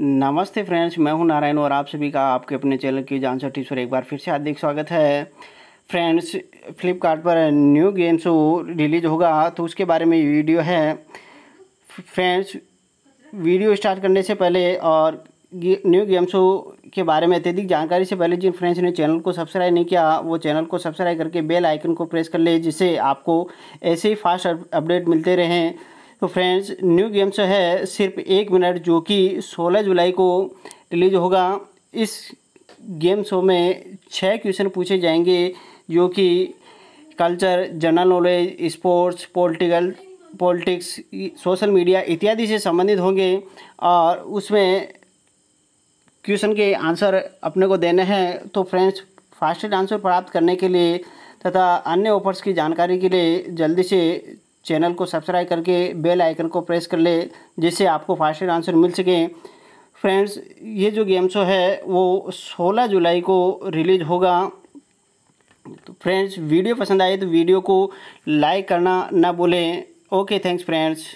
नमस्ते फ्रेंड्स मैं हूं नारायण और आप सभी का आपके अपने चैनल की जान सटीस पर एक बार फिर से हार्दिक स्वागत है फ्रेंड्स फ्लिपकार्ट पर न्यू गेम शो रिलीज होगा तो उसके बारे में वीडियो है फ्रेंड्स वीडियो स्टार्ट करने से पहले और न्यू गेम शो के बारे में अत्यधिक जानकारी से पहले जिन फ्रेंड्स ने चैनल को सब्सक्राइब नहीं किया वो चैनल को सब्सक्राइब करके बेल आइकन को प्रेस कर ले जिससे आपको ऐसे ही फास्ट अपडेट मिलते रहें तो फ्रेंड्स न्यू गेम से है सिर्फ एक मिनट जो कि 16 जुलाई को रिलीज होगा इस गेम शो में छः क्वेश्चन पूछे जाएंगे जो कि culture general knowledge sports political politics social media इत्यादि से संबंधित होंगे और उसमें क्वेश्चन के आंसर अपने को देने हैं तो फ्रेंड्स फास्टेस्ट आंसर प्राप्त करने के लिए तथा अन्य ऑफर्स की जानकारी के लिए जल्दी से चैनल को सब्सक्राइब करके बेल आइकन को प्रेस कर ले जिससे आपको फास्टेस्ट आंसर मिल सके फ्रेंड्स ये जो गेम शो है वो 16 जुलाई को रिलीज होगा तो फ्रेंड्स वीडियो पसंद आए तो वीडियो को लाइक करना ना भूलें ओके थैंक्स फ्रेंड्स